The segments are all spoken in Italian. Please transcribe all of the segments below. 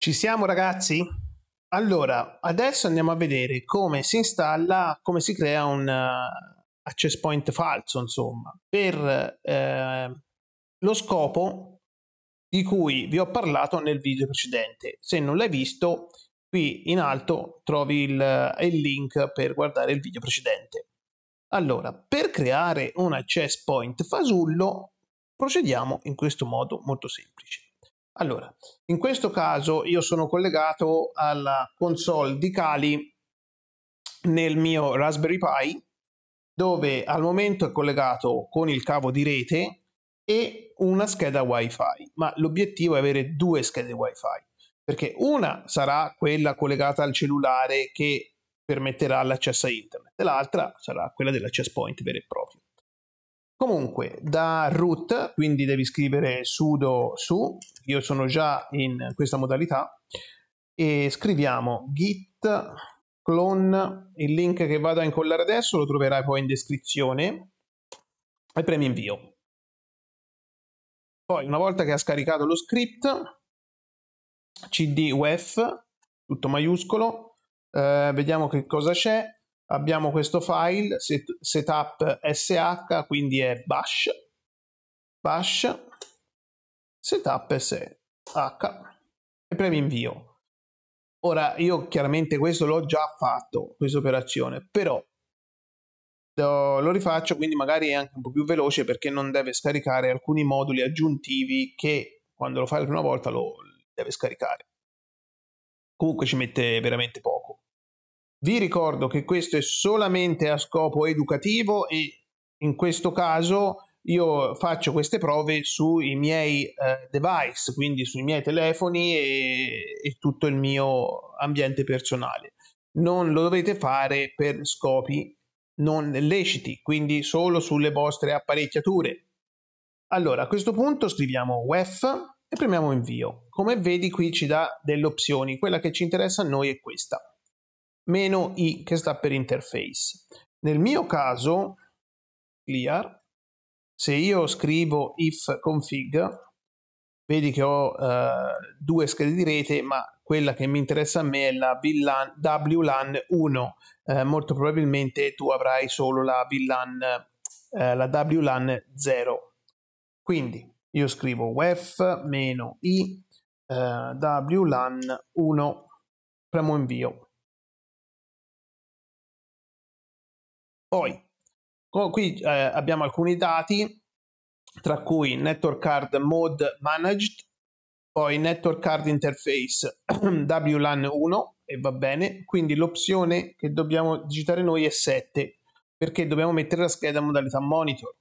Ci siamo ragazzi? Allora, adesso andiamo a vedere come si installa, come si crea un uh, access point falso, insomma, per eh, lo scopo di cui vi ho parlato nel video precedente. Se non l'hai visto, qui in alto trovi il, eh, il link per guardare il video precedente. Allora, per creare un access point fasullo, procediamo in questo modo molto semplice. Allora, in questo caso io sono collegato alla console di Kali nel mio Raspberry Pi dove al momento è collegato con il cavo di rete e una scheda wifi, ma l'obiettivo è avere due schede wifi, perché una sarà quella collegata al cellulare che permetterà l'accesso a internet, e l'altra sarà quella dell'access point vero e proprio. Comunque, da root, quindi devi scrivere sudo su, io sono già in questa modalità, e scriviamo git clone, il link che vado a incollare adesso lo troverai poi in descrizione, e premi invio. Poi, una volta che ha scaricato lo script, cd wef, tutto maiuscolo, eh, vediamo che cosa c'è, abbiamo questo file set, setup sh, quindi è bash, bash setup sh e premi invio. Ora io chiaramente questo l'ho già fatto, questa operazione, però lo rifaccio quindi magari è anche un po' più veloce perché non deve scaricare alcuni moduli aggiuntivi che quando lo fai la prima volta lo deve scaricare. Comunque ci mette veramente poco. Vi ricordo che questo è solamente a scopo educativo e in questo caso io faccio queste prove sui miei eh, device, quindi sui miei telefoni e, e tutto il mio ambiente personale. Non lo dovete fare per scopi non leciti, quindi solo sulle vostre apparecchiature. Allora, a questo punto scriviamo WEF e premiamo invio. Come vedi qui ci dà delle opzioni, quella che ci interessa a noi è questa meno I che sta per interface. Nel mio caso, clear, se io scrivo if config, vedi che ho eh, due schede di rete, ma quella che mi interessa a me è la VLAN, WLAN 1. Eh, molto probabilmente tu avrai solo la VLAN, eh, la WLAN 0. Quindi io scrivo wef-i eh, WLAN 1, premo invio. Poi, qui eh, abbiamo alcuni dati, tra cui network card mode managed, poi network card interface WLAN 1 e va bene, quindi l'opzione che dobbiamo digitare noi è 7 perché dobbiamo mettere la scheda in modalità monitor.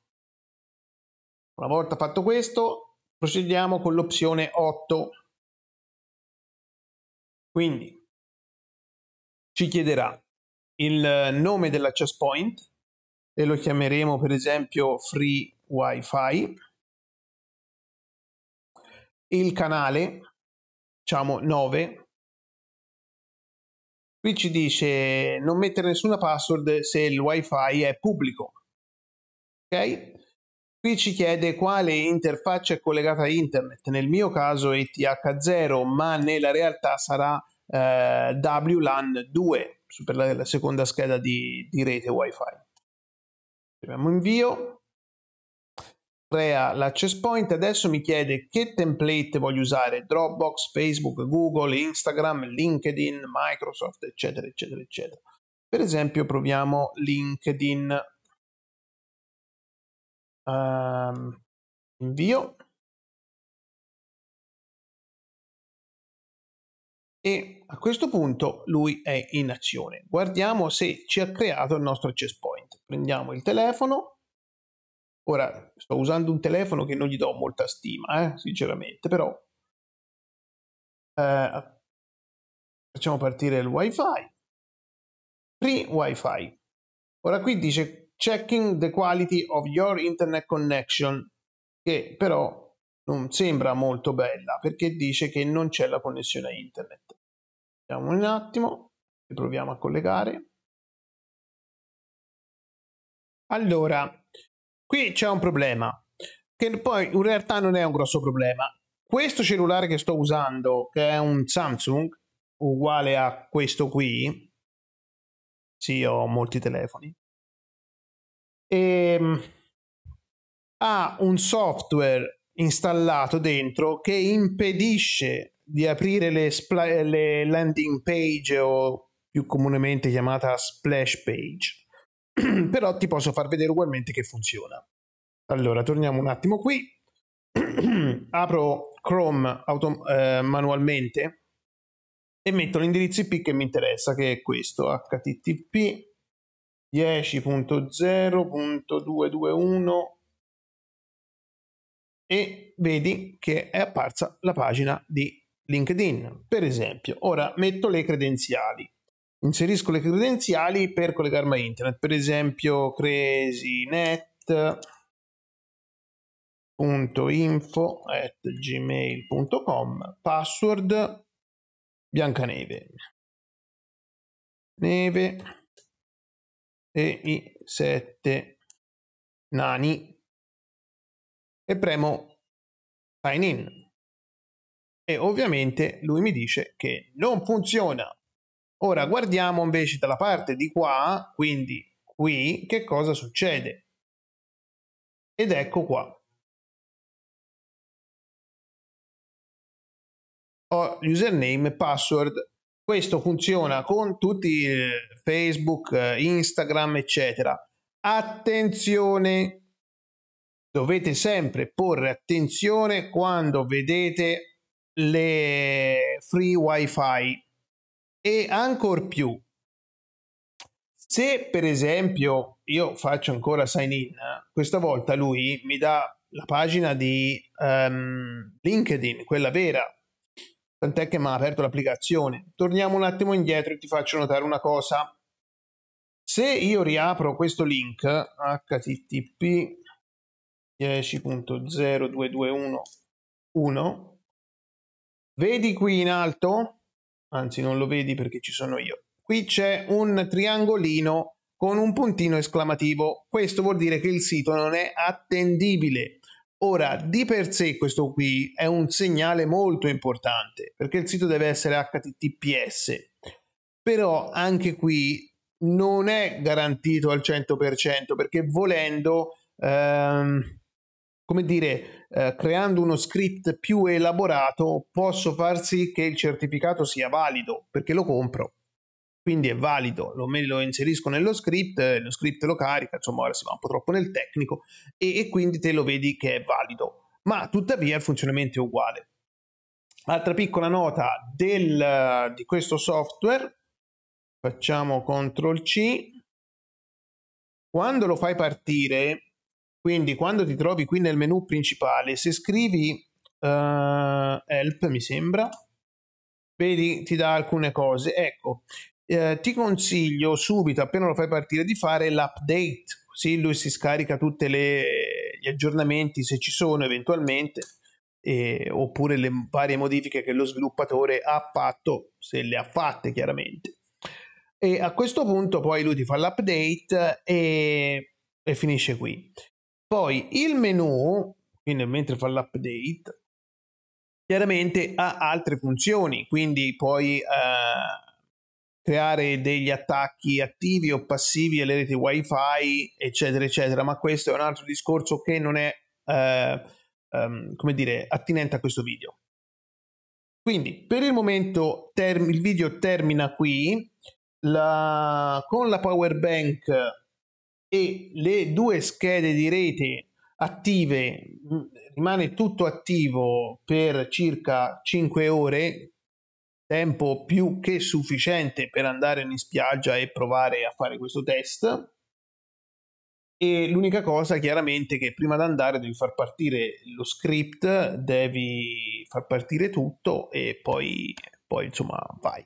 Una volta fatto questo, procediamo con l'opzione 8. Quindi ci chiederà il nome dell'access point e lo chiameremo per esempio free wifi il canale diciamo 9 qui ci dice non mettere nessuna password se il wifi è pubblico ok qui ci chiede quale interfaccia è collegata a internet nel mio caso è eth0 ma nella realtà sarà eh, wlan 2 per la, la seconda scheda di, di rete wifi. Abbiamo invio, crea l'access point, adesso mi chiede che template voglio usare, Dropbox, Facebook, Google, Instagram, LinkedIn, Microsoft, eccetera, eccetera, eccetera. Per esempio proviamo LinkedIn. Um, invio. e a questo punto lui è in azione. Guardiamo se ci ha creato il nostro access point. Prendiamo il telefono. Ora sto usando un telefono che non gli do molta stima, eh, sinceramente, però eh, facciamo partire il wifi. Free wifi. Ora qui dice checking the quality of your internet connection, che però non sembra molto bella perché dice che non c'è la connessione a internet. Vediamo un attimo proviamo a collegare. Allora, qui c'è un problema, che poi in realtà non è un grosso problema. Questo cellulare che sto usando, che è un Samsung, uguale a questo qui, sì, ho molti telefoni, e, ehm, ha un software installato dentro che impedisce di aprire le, spl- le landing page o più comunemente chiamata splash page. Però ti posso far vedere ugualmente che funziona. Allora, torniamo un attimo qui. Apro Chrome autom- eh, manualmente e metto l'indirizzo IP che mi interessa, che è questo, http 10.0.221 e vedi che è apparsa la pagina di LinkedIn. Per esempio, ora metto le credenziali, inserisco le credenziali per collegarmi a internet, per esempio cresinet.info password Biancaneve, neve e i sette nani e premo sign in e ovviamente lui mi dice che non funziona. Ora guardiamo invece dalla parte di qua, quindi qui, che cosa succede. Ed ecco qua. Ho username e password. Questo funziona con tutti eh, Facebook, eh, Instagram, eccetera. Attenzione! Dovete sempre porre attenzione quando vedete le free wifi e ancor più se per esempio io faccio ancora sign in questa volta lui mi dà la pagina di um, LinkedIn quella vera tant'è che mi ha aperto l'applicazione torniamo un attimo indietro e ti faccio notare una cosa se io riapro questo link http 10.02211 Vedi qui in alto, anzi non lo vedi perché ci sono io, qui c'è un triangolino con un puntino esclamativo. Questo vuol dire che il sito non è attendibile. Ora, di per sé questo qui è un segnale molto importante perché il sito deve essere HTTPS, però anche qui non è garantito al 100% perché volendo, ehm, come dire, eh, creando uno script più elaborato posso far sì che il certificato sia valido perché lo compro. Quindi è valido, lo, lo inserisco nello script, eh, lo script lo carica, insomma ora si va un po' troppo nel tecnico e, e quindi te lo vedi che è valido. Ma tuttavia il funzionamento è uguale. Altra piccola nota del, di questo software, facciamo CTRL C, quando lo fai partire quindi quando ti trovi qui nel menu principale, se scrivi uh, help, mi sembra, vedi, ti dà alcune cose. Ecco, eh, ti consiglio subito, appena lo fai partire, di fare l'update, così lui si scarica tutti gli aggiornamenti se ci sono eventualmente. Eh, oppure le varie modifiche che lo sviluppatore ha fatto, se le ha fatte chiaramente. E a questo punto poi lui ti fa l'update e, e finisce qui. Poi il menu, quindi mentre fa l'update, chiaramente ha altre funzioni, quindi puoi eh, creare degli attacchi attivi o passivi alle reti wifi, eccetera, eccetera, ma questo è un altro discorso che non è, eh, um, come dire, attinente a questo video. Quindi per il momento term- il video termina qui. La, con la power bank e le due schede di rete attive mm, rimane tutto attivo per circa 5 ore tempo più che sufficiente per andare in spiaggia e provare a fare questo test e l'unica cosa chiaramente che prima di andare devi far partire lo script devi far partire tutto e poi, poi insomma vai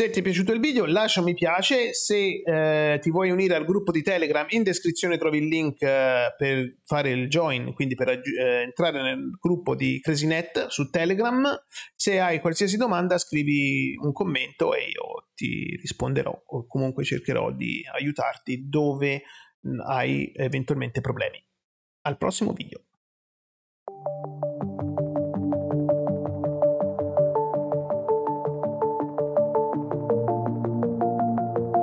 se ti è piaciuto il video lascia un mi piace, se eh, ti vuoi unire al gruppo di Telegram in descrizione trovi il link eh, per fare il join, quindi per eh, entrare nel gruppo di Cresinet su Telegram. Se hai qualsiasi domanda scrivi un commento e io ti risponderò o comunque cercherò di aiutarti dove mm, hai eventualmente problemi. Al prossimo video.